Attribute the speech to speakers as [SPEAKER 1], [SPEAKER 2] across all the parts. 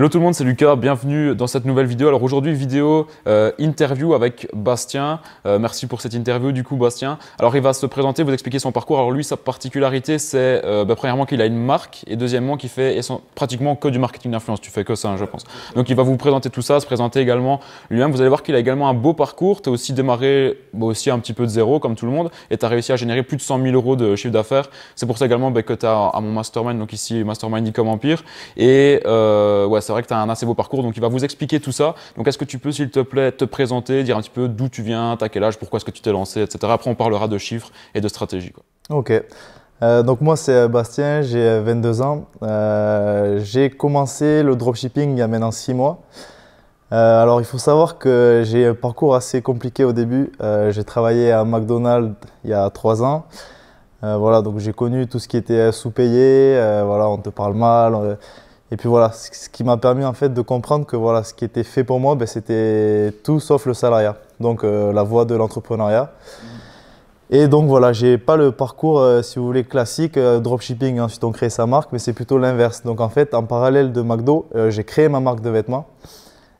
[SPEAKER 1] Hello tout le monde, c'est Lucas, bienvenue dans cette nouvelle vidéo. Alors aujourd'hui, vidéo euh, interview avec Bastien. Euh, merci pour cette interview du coup Bastien. Alors il va se présenter, vous expliquer son parcours. Alors lui, sa particularité, c'est euh, bah, premièrement qu'il a une marque et deuxièmement qu'il fait pratiquement que du marketing d'influence. Tu fais que ça, hein, je pense. Donc il va vous présenter tout ça, se présenter également lui-même. Vous allez voir qu'il a également un beau parcours. Tu as aussi démarré bah, aussi un petit peu de zéro comme tout le monde et tu as réussi à générer plus de 100 000 euros de chiffre d'affaires. C'est pour ça également bah, que tu as à mon mastermind, donc ici Mastermind e Empire. Et ouais, c'est vrai que tu as un assez beau parcours, donc il va vous expliquer tout ça. Donc est-ce que tu peux, s'il te plaît, te présenter, dire un petit peu d'où tu viens, t'as quel âge, pourquoi est-ce que tu t'es lancé, etc. Après, on parlera de chiffres et de stratégie.
[SPEAKER 2] Ok. Euh, donc moi, c'est euh, Bastien, j'ai 22 euh, ans. j'ai commencé le dropshipping il y a maintenant 6 mois. alors il faut savoir que j'ai un parcours assez compliqué au début. j'ai travaillé à McDonald's il y a 3 ans. voilà, donc j'ai connu tout ce qui était sous-payé, voilà, on te parle mal. Et puis voilà, ce qui m'a permis en fait de comprendre que voilà, ce qui était fait pour moi, ben, c'était tout sauf le salariat, donc euh, la voie de l'entrepreneuriat. Et donc voilà, j'ai pas le parcours, euh, si vous voulez, classique, euh, dropshipping, ensuite hein, on crée sa marque, mais c'est plutôt l'inverse. Donc en fait, en parallèle de McDo, j'ai créé ma marque de vêtements.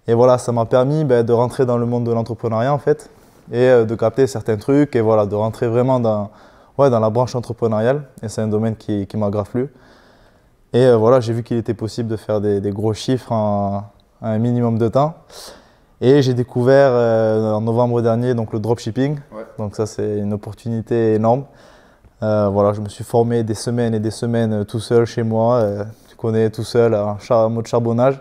[SPEAKER 2] Et voilà, ça m'a permis ben, de rentrer dans le monde de l'entrepreneuriat en fait, et de capter certains trucs, et voilà, de rentrer vraiment dans, ouais, dans la branche entrepreneuriale. Et c'est un domaine qui, qui m'a grave et euh, voilà, j'ai vu qu'il était possible de faire des, gros chiffres en, un minimum de temps. Et j'ai découvert euh, en novembre dernier donc, le dropshipping. Donc ça, c'est une opportunité énorme. Euh, voilà, je me suis formé des semaines et des semaines tout seul chez moi. tu connais tout seul un mot de charbonnage.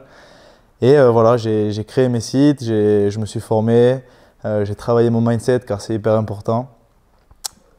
[SPEAKER 2] Et voilà, j'ai créé mes sites, je me suis formé, j'ai travaillé mon mindset car c'est hyper important.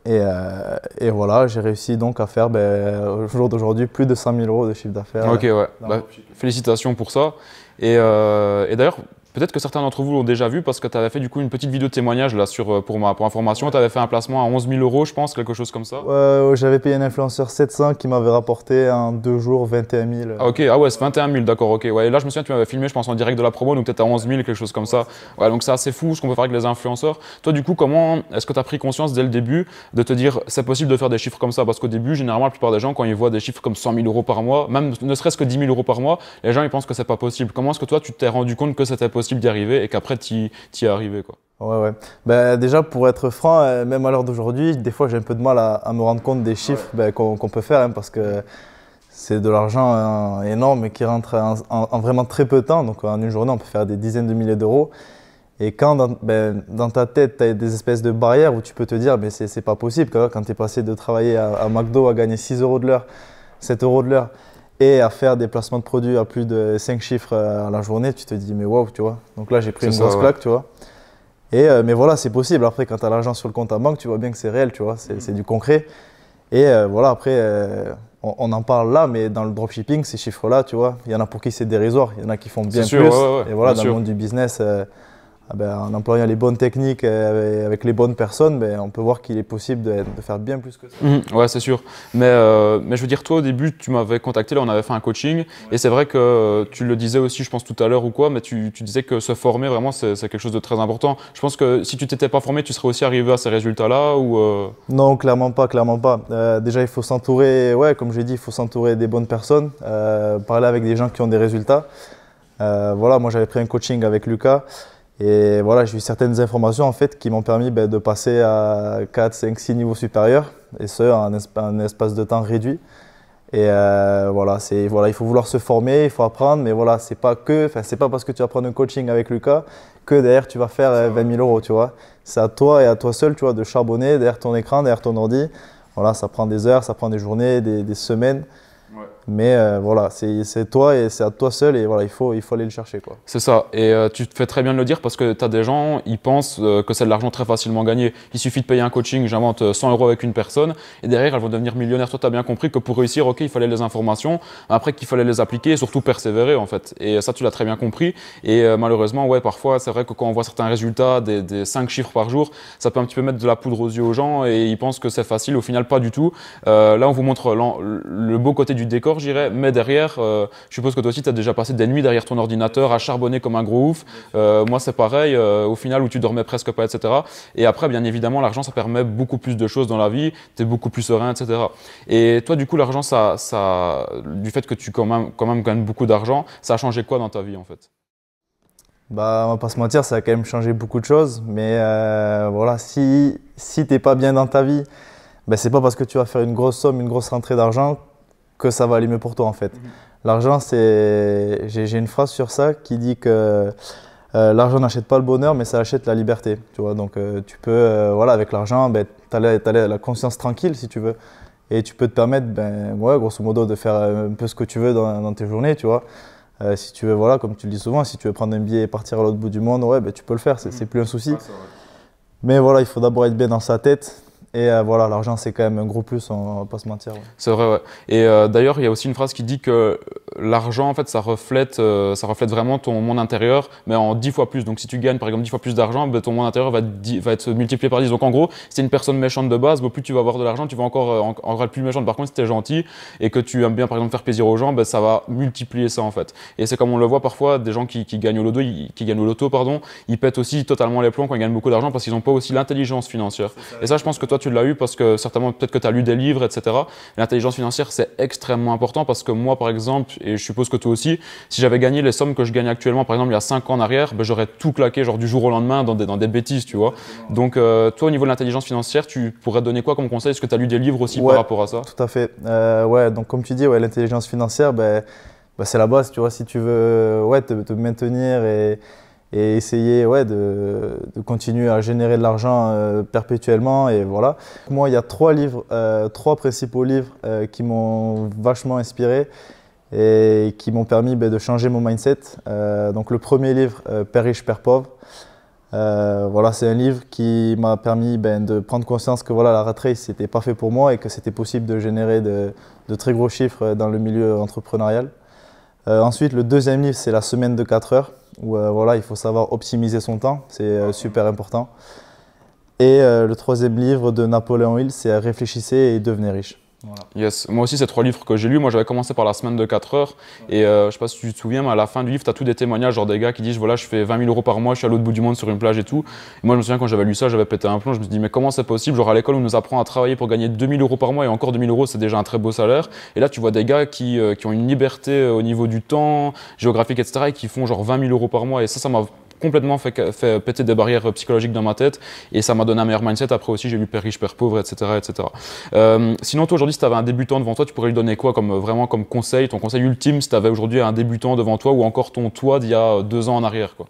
[SPEAKER 2] Euh, et, voilà, j'ai réussi donc à faire, ben, au jour d'aujourd'hui, plus de 5000 euros de chiffre d'affaires. Ok, ouais. Bah,
[SPEAKER 1] félicitations pour ça. Et, euh, et d'ailleurs, Peut-être que certains d'entre vous l'ont déjà vu parce que tu avais fait du coup une petite vidéo de témoignage là sur, euh, pour, ma, pour information. Tu avais fait un placement à 11 000 euros, je pense, quelque chose comme ça.
[SPEAKER 2] Euh, J'avais payé un influenceur 700 qui m'avait rapporté en deux jours 21 000. Ah,
[SPEAKER 1] ok, ah ouais, c'est 21 000, d'accord, ok. Ouais, et là, je me souviens, tu m'avais filmé, je pense, en direct de la promo, donc peut-être à 11 000, quelque chose comme ça. Ouais, donc c'est assez fou ce qu'on peut faire avec les influenceurs. Toi, du coup, comment est-ce que tu as pris conscience dès le début de te dire c'est possible de faire des chiffres comme ça Parce qu'au début, généralement, la plupart des gens, quand ils voient des chiffres comme 100 000 euros par mois, même ne serait-ce que 10 000 euros par mois, les gens ils pensent que c'est pas possible. Comment est-ce que toi, tu t'es rendu compte que possible d'y arriver et qu'après tu y es arrivé quoi.
[SPEAKER 2] Ouais, ouais. Ben, déjà, pour être franc, euh, même à l'heure d'aujourd'hui, des fois j'ai un peu de mal à, me rendre compte des chiffres bah, qu'on peut faire hein, parce que c'est de l'argent hein, énorme et qui rentre en, vraiment très peu de temps. Donc en une journée, on peut faire des dizaines de milliers d'euros. Et quand dans, bah, ta tête, tu as des espèces de barrières où tu peux te dire, mais c'est pas possible, quand, tu es passé de travailler à, à McDo à gagner 6 euros de l'heure, 7 euros de l'heure et à faire des placements de produits à plus de 5 chiffres euh, à la journée, tu te dis mais waouh, tu vois. Donc là, j'ai pris une grosse plaque, tu vois. Et euh, mais voilà, c'est possible. Après, quand tu as l'argent sur le compte à banque, tu vois bien que c'est réel, tu vois, c'est mhm. du concret. Et euh, voilà, après, on, en parle là, mais dans le dropshipping, ces chiffres-là, tu vois, il y en a pour qui c'est dérisoire, il y en a qui font bien plus. et voilà, dans le monde du business, ah ben, en employant les bonnes techniques avec les bonnes personnes, ben, on peut voir qu'il est possible de, faire bien plus que
[SPEAKER 1] ça. Oui, mhm. ouais, c'est sûr. Mais, euh, mais je veux dire, toi, au début, tu m'avais contacté, là, on avait fait un coaching. Et c'est vrai que tu le disais aussi, je pense, tout à l'heure ou quoi, mais tu, disais que se former, vraiment, c'est quelque chose de très important. Je pense que si tu t'étais pas formé, tu serais aussi arrivé à ces résultats-là ou euh?
[SPEAKER 2] Non, clairement pas, clairement pas. Euh, déjà, il faut s'entourer, ouais, comme j'ai dit, il faut s'entourer des bonnes personnes, parler avec des gens qui ont des résultats. voilà, moi, j'avais pris un coaching avec Lucas. Et voilà, j'ai eu certaines informations en fait qui m'ont permis ben, de passer à 4, 5, 6 niveaux supérieurs, et ce, en un espace de temps réduit. Et euh, voilà, voilà, il faut vouloir se former, il faut apprendre, mais voilà, c'est pas que, c'est pas parce que tu vas prendre un coaching avec Lucas que derrière tu vas faire 20 euh, 000 euros, tu vois. C'est à toi et à toi seul, tu vois, de charbonner derrière ton écran, derrière ton ordi. Voilà, ça prend des heures, ça prend des journées, des, semaines. Ouais. Mais euh, voilà, c'est toi et c'est à toi seul et voilà, il faut, il faut aller le chercher.
[SPEAKER 1] C'est ça. Et euh, tu te fais très bien de le dire parce que tu as des gens, ils pensent euh, que c'est de l'argent très facilement gagné. Il suffit de payer un coaching, j'invente 100 euros avec une personne et derrière, elles vont devenir millionnaires. Toi, tu as bien compris que pour réussir, ok, il fallait les informations, après qu'il fallait les appliquer et surtout persévérer en fait. Et ça, tu l'as très bien compris. Et malheureusement, ouais, parfois, c'est vrai que quand on voit certains résultats, des, des 5 chiffres par jour, ça peut un petit peu mettre de la poudre aux yeux aux gens et ils pensent que c'est facile. Au final, pas du tout. là, on vous montre le beau côté du décor j'irai, mais derrière, euh, je suppose que toi aussi, tu as déjà passé des nuits derrière ton ordinateur à charbonner comme un gros ouf. Euh, moi, c'est pareil, euh, au final, où tu dormais presque pas, etc. Et après, bien évidemment, l'argent, ça permet beaucoup plus de choses dans la vie, tu es beaucoup plus serein, etc. Et toi, du coup, l'argent, ça, ça, du fait que tu quand même, quand même gagnes beaucoup d'argent, ça a changé quoi dans ta vie, en fait
[SPEAKER 2] bah, on va pas se mentir, ça a quand même changé beaucoup de choses. Mais voilà, si, si t'es pas bien dans ta vie, bah, c'est pas parce que tu vas faire une grosse somme, une grosse rentrée d'argent que ça va aller mieux pour toi en fait. Mhm. L'argent, c'est. J'ai une phrase sur ça qui dit que euh, l'argent n'achète pas le bonheur, mais ça achète la liberté. Tu vois, donc euh, tu peux, euh, voilà, avec l'argent, ben, tu as, la conscience tranquille si tu veux. Et tu peux te permettre, ben, ouais, grosso modo, de faire un peu ce que tu veux dans, tes journées, tu vois. si tu veux, voilà, comme tu le dis souvent, si tu veux prendre un billet et partir à l'autre bout du monde, ouais, ben, tu peux le faire, c'est mhm. plus un souci. mais voilà, il faut d'abord être bien dans sa tête, et euh, voilà, l'argent, c'est quand même un gros plus, on va pas se mentir.
[SPEAKER 1] C'est vrai, ouais. Et euh, d'ailleurs, il y a aussi une phrase qui dit que l'argent, en fait, ça reflète, euh, ça reflète vraiment ton monde intérieur, mais en dix fois plus. Donc, si tu gagnes, par exemple, dix fois plus d'argent, bah, ton monde intérieur va, va être multiplié par 10. Donc, en gros, si tu une personne méchante de base, bah, plus tu vas avoir de l'argent, tu vas encore, euh, en encore être plus méchante. Par contre, si tu es gentil et que tu aimes bien, par exemple, faire plaisir aux gens, ben ça va multiplier ça, en fait. Et c'est comme on le voit parfois, des gens qui, gagnent au loto, qui gagnent au pardon, ils pètent aussi totalement les plombs quand ils gagnent beaucoup d'argent parce qu'ils n'ont pas aussi l'intelligence financière. et ça, je pense que toi, tu l'as eu parce que certainement, peut-être que tu as lu des livres, etc. L'intelligence financière, c'est extrêmement important parce que moi, par exemple, et je suppose que toi aussi, si j'avais gagné les sommes que je gagne actuellement, par exemple, il y a 5 ans en arrière, ben, j'aurais tout claqué, genre du jour au lendemain, dans des, dans des bêtises, tu vois. Donc, euh, toi, au niveau de l'intelligence financière, tu pourrais donner quoi comme conseil Est-ce que tu as lu des livres aussi par rapport à ça Tout
[SPEAKER 2] à fait. Euh, ouais, donc, comme tu dis, ouais, l'intelligence financière, ben, ben, c'est la base, tu vois. Si tu veux ouais, te, maintenir et essayer ouais, de, continuer à générer de l'argent euh, perpétuellement. Et voilà. Moi, il y a trois livres, trois principaux livres qui m'ont vachement inspiré et qui m'ont permis ben, de changer mon mindset. Euh, donc le premier livre, euh, Père riche, Père pauvre, euh, voilà, c'est un livre qui m'a permis ben, de prendre conscience que voilà, la rat race c'était pas fait pour moi et que c'était possible de générer de, très gros chiffres dans le milieu entrepreneurial. ensuite, le deuxième livre, c'est la semaine de 4 heures, où voilà, il faut savoir optimiser son temps, c'est super important. Et le troisième livre de Napoléon Hill, c'est Réfléchissez et devenez riche.
[SPEAKER 1] Yes. Moi aussi, ces trois livres que j'ai lus. Moi, j'avais commencé par la semaine de 4 heures. Et euh, je sais pas si tu te souviens, mais à la fin du livre, tu as tous des témoignages, genre des gars qui disent voilà, je fais 20 000 euros par mois, je suis à l'autre bout du monde sur une plage et tout. Et moi, je me souviens quand j'avais lu ça, j'avais pété un plomb. Je me suis dit mais comment c'est possible Genre à l'école, on nous apprend à travailler pour gagner 2 000 euros par mois et encore 2 000 euros, c'est déjà un très beau salaire. Et là, tu vois des gars qui, euh, qui ont une liberté euh, au niveau du temps, géographique, etc. et qui font genre 20 000 euros par mois. Et ça, ça m'a complètement fait, péter des barrières psychologiques dans ma tête et ça m'a donné un meilleur mindset. Après aussi, j'ai vu Père riche, Père pauvre, etc. etc. Euh, sinon, toi aujourd'hui, si tu avais un débutant devant toi, tu pourrais lui donner quoi comme euh, vraiment comme conseil, ton conseil ultime si tu avais aujourd'hui un débutant devant toi ou encore ton toi d'il y a euh, deux ans en arrière quoi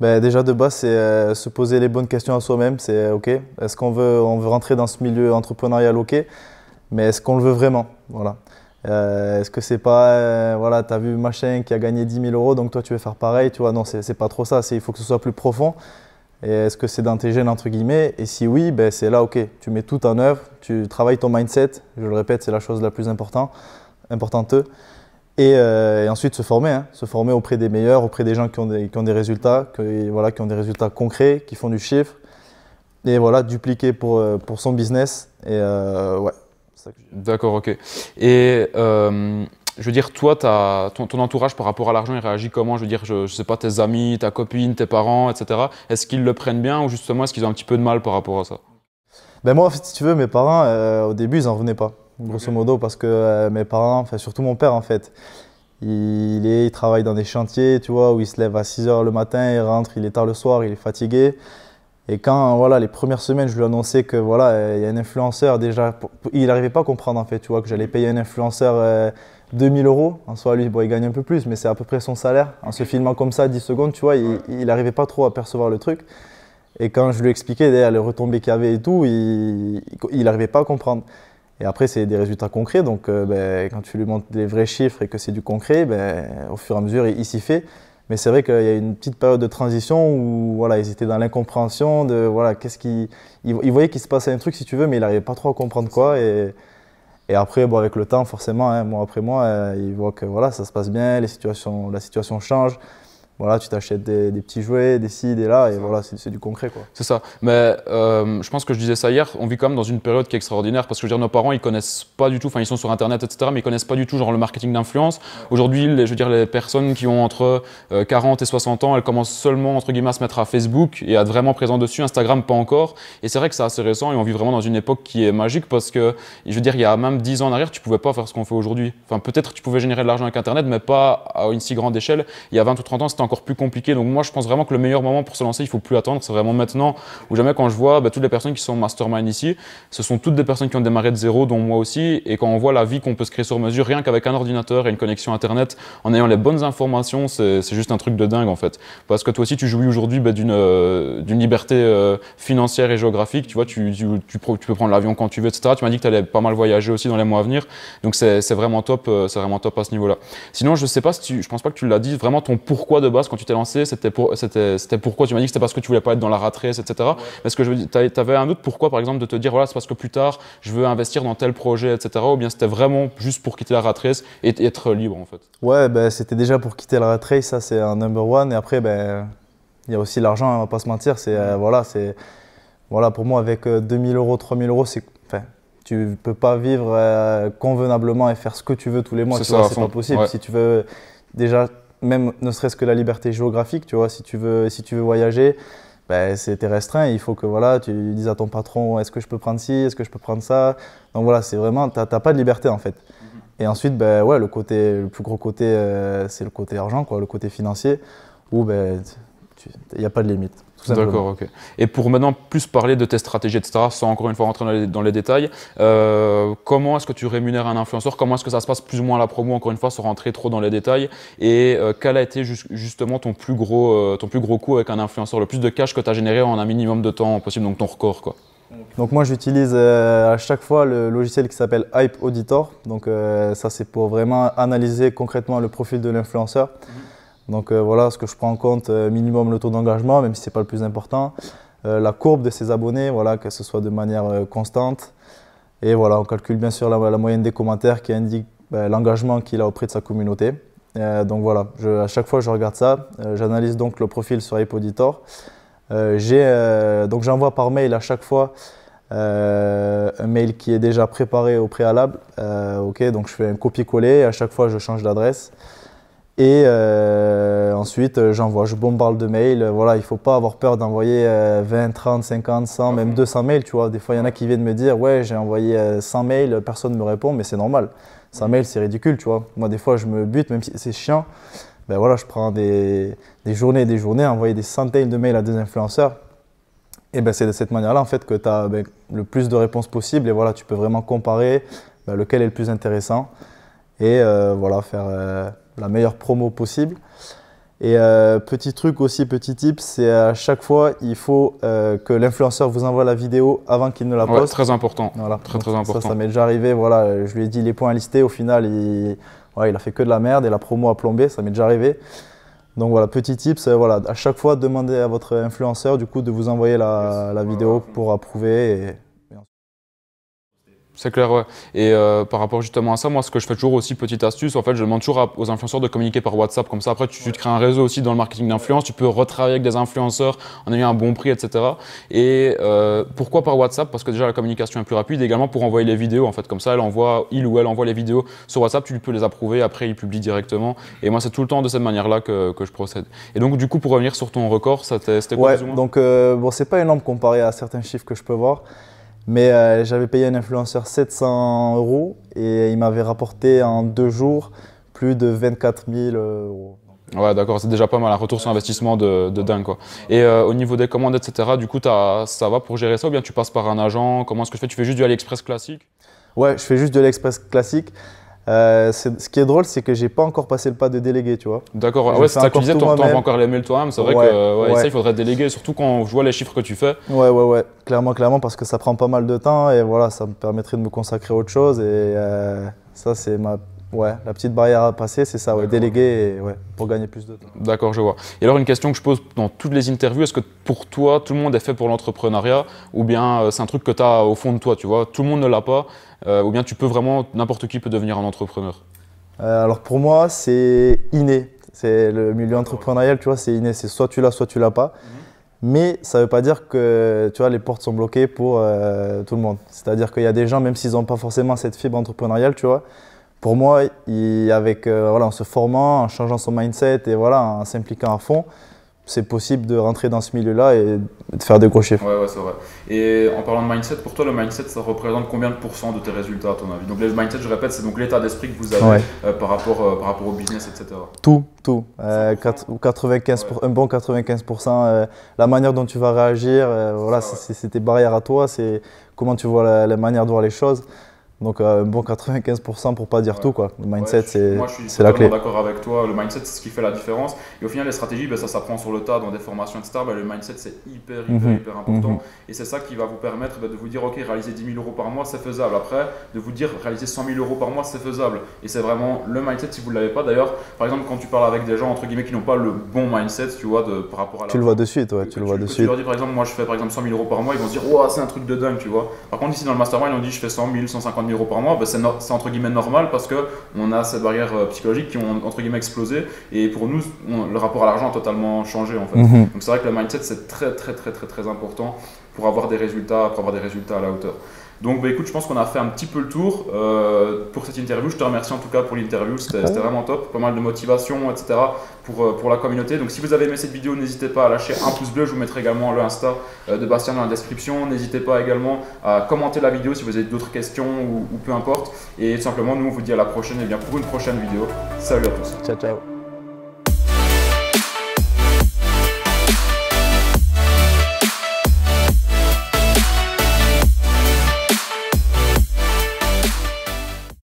[SPEAKER 2] ben, déjà de base, c'est se poser les bonnes questions à soi-même. C'est ok, est-ce qu'on veut, on veut rentrer dans ce milieu entrepreneurial, ok, mais est-ce qu'on le veut vraiment Voilà. Euh, est-ce que c'est pas, euh, voilà, tu as vu machin qui a gagné 10 000 euros, donc toi tu veux faire pareil, tu vois, non, c'est pas trop ça, il faut que ce soit plus profond. Et est-ce que c'est dans tes gènes, entre guillemets Et si oui, ben, c'est là, ok, tu mets tout en œuvre, tu travailles ton mindset, je le répète, c'est la chose la plus importante, importante. Euh, et, ensuite se former, hein. se former auprès des meilleurs, auprès des gens qui ont des, ont des résultats, que, voilà, qui ont des résultats concrets, qui font du chiffre. Et voilà, dupliquer pour, pour son business. Et ouais,
[SPEAKER 1] D'accord, ok. Et euh, je veux dire, toi, as, ton, entourage par rapport à l'argent, il réagit comment Je veux dire, je, ne sais pas, tes amis, ta copine, tes parents, etc. Est-ce qu'ils le prennent bien ou justement est-ce qu'ils ont un petit peu de mal par rapport à ça
[SPEAKER 2] Ben moi, si tu veux, mes parents, euh, au début, ils n'en revenaient pas, grosso modo, parce que euh, mes parents, enfin surtout mon père en fait, il, est, il travaille dans des chantiers, tu vois, où il se lève à 6 h le matin, il rentre, il est tard le soir, il est fatigué. Et quand voilà, les premières semaines, je lui annonçais que voilà, euh, il y a un influenceur déjà, il n'arrivait pas à comprendre en fait, tu vois, que j'allais payer un influenceur 2000 euh, euros. En soi, lui, bon, il gagne un peu plus, mais c'est à peu près son salaire. En se filmant comme ça 10 secondes, tu vois, il n'arrivait pas trop à percevoir le truc. Et quand je lui expliquais derrière les retombées qu'il y avait et tout, il n'arrivait pas à comprendre. Et après, c'est des résultats concrets. Donc, euh, ben, quand tu lui montres des vrais chiffres et que c'est du concret, ben, au fur et à mesure, il s'y fait. Mais c'est vrai qu'il y a une petite période de transition où voilà, ils étaient dans l'incompréhension de voilà, qu'est-ce qui. Ils, voyaient qu'il se passait un truc, si tu veux, mais ils n'arrivaient pas trop à comprendre quoi. Et, et après, bon, avec le temps, forcément, hein, mois après mois, euh, ils voient que voilà, ça se passe bien, les situations, la situation change voilà, tu t'achètes des, petits jouets, des ci, des là, et voilà, c'est du concret. quoi. C'est ça.
[SPEAKER 1] Mais euh, je pense que je disais ça hier, on vit quand même dans une période qui est extraordinaire parce que je veux dire, nos parents, ils connaissent pas du tout, enfin, ils sont sur Internet, etc., mais ils connaissent pas du tout genre le marketing d'influence. Aujourd'hui, je veux dire, les personnes qui ont entre 40 euh, et 60 ans, elles commencent seulement, entre guillemets, à se mettre à Facebook et à être vraiment présentes dessus. Instagram, pas encore. Et c'est vrai que c'est assez récent et on vit vraiment dans une époque qui est magique parce que, je veux dire, il y a même 10 ans en arrière, tu pouvais pas faire ce qu'on fait aujourd'hui. Enfin, peut-être tu pouvais générer de l'argent avec Internet, mais pas à une si grande échelle. Il y a 20 ou 30 ans, c'était encore plus compliqué. Donc moi, je pense vraiment que le meilleur moment pour se lancer, il faut plus attendre. C'est vraiment maintenant ou jamais quand je vois bah, toutes les personnes qui sont mastermind ici. Ce sont toutes des personnes qui ont démarré de zéro, dont moi aussi. Et quand on voit la vie qu'on peut se créer sur mesure, rien qu'avec un ordinateur et une connexion Internet, en ayant les bonnes informations, c'est juste un truc de dingue en fait. Parce que toi aussi, tu jouis aujourd'hui bah, d'une euh, liberté euh, financière et géographique. Tu vois, tu, tu, peux prendre l'avion quand tu veux, etc. Tu m'as dit que tu allais pas mal voyager aussi dans les mois à venir. Donc c'est vraiment top, euh, c'est vraiment top à ce niveau-là. Sinon, je sais pas si tu, je pense pas que tu l'as dit, vraiment ton pourquoi de base quand tu t'es lancé, c'était pour, c'était pourquoi Tu m'as dit que c'était parce que tu voulais pas être dans la rat race, etc. est ce que je veux un autre pourquoi, par exemple, de te dire voilà, c'est parce que plus tard, je veux investir dans tel projet, etc. Ou bien c'était vraiment juste pour quitter la rat race et, être libre, en fait.
[SPEAKER 2] Ouais, ben, c'était déjà pour quitter la rat race, ça c'est un number one. Et après, ben, il y a aussi l'argent, hein, on va pas se mentir. C'est euh, voilà, c'est voilà pour moi avec 2000 euh, euros, 3000 euros, c'est enfin, tu peux pas vivre euh, convenablement et faire ce que tu veux tous les mois. C'est pas possible. Si tu veux déjà même ne serait-ce que la liberté géographique, tu vois, si tu veux, si tu veux voyager, ben, c'est restreint. Il faut que voilà, tu dises à ton patron, est-ce que je peux prendre ci, est-ce que je peux prendre ça. Donc voilà, c'est vraiment, tu n'as pas de liberté en fait. Mm-hmm. Et ensuite, ben, ouais, le, côté, le plus gros côté, euh, c'est le côté argent, quoi, le côté financier, où ben, il n'y a pas de limite. D'accord, ok.
[SPEAKER 1] Et pour maintenant plus parler de tes stratégies, etc., sans encore une fois rentrer dans les, détails, euh, comment est-ce que tu rémunères un influenceur Comment est-ce que ça se passe plus ou moins à la promo, encore une fois, sans rentrer trop dans les détails Et euh, quel a été justement ton plus, gros, euh, ton plus gros coût avec un influenceur Le plus de cash que tu as généré en un minimum de temps possible, donc ton record, quoi
[SPEAKER 2] donc moi j'utilise à chaque fois le logiciel qui s'appelle Hype Auditor. Donc ça c'est pour vraiment analyser concrètement le profil de l'influenceur. Mhm. Donc euh, voilà ce que je prends en compte, euh, minimum le taux d'engagement, même si ce n'est pas le plus important, euh, la courbe de ses abonnés, voilà, que ce soit de manière constante. Et voilà, on calcule bien sûr la, moyenne des commentaires qui indique ben, l'engagement qu'il a auprès de sa communauté. donc voilà, à chaque fois je regarde ça, j'analyse donc le profil sur J'ai donc j'envoie par mail à chaque fois un mail qui est déjà préparé au préalable. donc je fais un copier-coller et à chaque fois je change d'adresse. Et euh, ensuite, euh, j'envoie, je bombarde de mails. Euh, voilà, il ne faut pas avoir peur d'envoyer 20, 30, 50, 100, même 200 mails. Tu vois, des fois, il y en a qui viennent me dire Ouais, j'ai envoyé 100 mails, personne ne me répond, mais c'est normal. 100 mm. mails, c'est ridicule, tu vois. Moi, des fois, je me bute, même si c'est chiant. Ben voilà, je prends des, journées et des journées, à envoyer des centaines de mails à des influenceurs. Et ben, c'est de cette manière-là, en fait, que tu as ben, le plus de réponses possible. Et voilà, tu peux vraiment comparer ben, lequel est le plus intéressant. Et voilà, faire la meilleure promo possible. Et euh, petit truc aussi, petit tip, c'est à chaque fois, il faut euh, que l'influenceur vous envoie la vidéo avant qu'il ne la poste. très important. Voilà. Très, important. Ça, ça m'est déjà arrivé. Voilà, je lui ai dit les points à lister. Au final, il, ouais, il a fait que de la merde et la promo a plombé. Ça m'est déjà arrivé. Donc voilà, petit tip, c'est euh, voilà, à chaque fois, demandez à votre influenceur du coup de vous envoyer la, vidéo pour approuver. Et
[SPEAKER 1] c'est clair, Et euh, par rapport justement à ça, moi, ce que je fais toujours aussi, petite astuce, en fait, je demande toujours aux influenceurs de communiquer par WhatsApp. Comme ça, après, tu, te crées un réseau aussi dans le marketing d'influence. Tu peux retravailler avec des influenceurs en ayant un bon prix, etc. Et euh, pourquoi par WhatsApp Parce que déjà, la communication est plus rapide. Également pour envoyer les vidéos, en fait. Comme ça, elle envoie, il ou elle envoie les vidéos sur WhatsApp. Tu peux les approuver. Après, il publie directement. Et moi, c'est tout le temps de cette manière-là que, je procède. Et donc, du coup, pour revenir sur ton record, c'était quoi ouais,
[SPEAKER 2] donc, euh, bon, c'est pas énorme comparé à certains chiffres que je peux voir. Mais euh, j'avais payé un influenceur 700 euros et il m'avait rapporté en deux jours plus de 24 000 euros.
[SPEAKER 1] Ouais, d'accord, c'est déjà pas mal, un retour sur investissement de, dingue. Quoi. Et euh, au niveau des commandes, etc., du coup, ça va pour gérer ça ou bien tu passes par un agent Comment est-ce que tu fais Tu fais juste du AliExpress classique
[SPEAKER 2] Ouais, je fais juste du Aliexpress classique. Euh, ce qui est drôle, c'est que j'ai pas encore passé le pas de déléguer, tu vois. D'accord, ouais, c'est ça que tu disais, encore les le toi mais C'est vrai que euh, ça, il
[SPEAKER 1] faudrait déléguer, surtout quand je vois les chiffres que tu fais.
[SPEAKER 2] Ouais, ouais, ouais, clairement, clairement, parce que ça prend pas mal de temps et voilà, ça me permettrait de me consacrer à autre chose et euh, ça, c'est ma Ouais, la petite barrière à passer, c'est ça, ouais, déléguer ouais, pour gagner plus de temps.
[SPEAKER 1] D'accord, je vois. Et alors, une question que je pose dans toutes les interviews, est-ce que pour toi, tout le monde est fait pour l'entrepreneuriat ou bien euh, c'est un truc que tu as au fond de toi, tu vois Tout le monde ne l'a pas euh, ou bien tu peux vraiment, n'importe qui peut devenir un entrepreneur
[SPEAKER 2] euh, Alors, pour moi, c'est inné. C'est le milieu entrepreneurial, tu vois, c'est inné. C'est soit tu l'as, soit tu l'as pas. Mhm. Mais ça ne veut pas dire que tu vois, les portes sont bloquées pour tout le monde. C'est-à-dire qu'il y a des gens, même s'ils n'ont pas forcément cette fibre entrepreneuriale, tu vois, pour moi, avec, euh, voilà, en se formant, en changeant son mindset et voilà, en s'impliquant à fond, c'est possible de rentrer dans ce milieu-là et de faire des gros chiffres. Ouais,
[SPEAKER 1] ouais, c'est vrai. Et en parlant de mindset, pour toi, le mindset, ça représente combien de pourcents de tes résultats, à ton avis Donc, le mindset, je répète, c'est donc l'état d'esprit que vous avez euh, par, rapport, euh, par rapport au business, etc.
[SPEAKER 2] Tout, tout. Euh, 95 un bon 95%. la manière dont tu vas réagir, voilà, c'est tes barrières à toi, c'est comment tu vois la, manière de voir les choses. Donc un euh, bon 95% pour pas dire tout quoi. Le mindset c'est c'est la clé. D'accord
[SPEAKER 1] avec toi. Le mindset c'est ce qui fait la différence. Et au final les stratégies ben, ça s'apprend sur le tas dans des formations etc. Ben, le mindset c'est hyper hyper mhm. hyper important. Mhm. Et c'est ça qui va vous permettre ben, de vous dire ok réaliser 10 000 euros par mois c'est faisable. Après de vous dire réaliser 100 000 euros par mois c'est faisable. Et c'est vraiment le mindset si vous l'avez pas d'ailleurs. Par exemple quand tu parles avec des gens entre guillemets qui n'ont pas le bon mindset tu vois de par rapport à tu le vois
[SPEAKER 2] de suite ouais tu, le vois de suite. leur
[SPEAKER 1] dis par exemple moi je fais par exemple 100 000 euros par mois ils vont se dire oh, c'est un truc de dingue tu vois. Par contre ici dans le mastermind on dit je fais 100 000 150 euros par mois, bah, c'est, entre guillemets normal parce qu'on a cette barrière euh, psychologique qui ont entre guillemets explosé. Et pour nous, le rapport à l'argent a totalement changé en fait. Mhm. Donc c'est vrai que la mindset, c'est très, très, très, très, très important pour avoir des résultats, pour avoir des résultats à la hauteur. Donc bah, écoute, je pense qu'on a fait un petit peu le tour euh, pour cette interview. Je te remercie en tout cas pour l'interview, c'était vraiment top. Pas mal de motivation, etc. Euh, pour, la communauté. Donc si vous avez aimé cette vidéo, n'hésitez pas à lâcher un pouce bleu. Je vous mettrai également le Insta euh, de Bastien dans la description. N'hésitez pas également à commenter la vidéo si vous avez d'autres questions ou, peu importe. Et simplement, nous, on vous dit à la prochaine et bien pour une prochaine vidéo. Salut à tous. Ciao, ciao.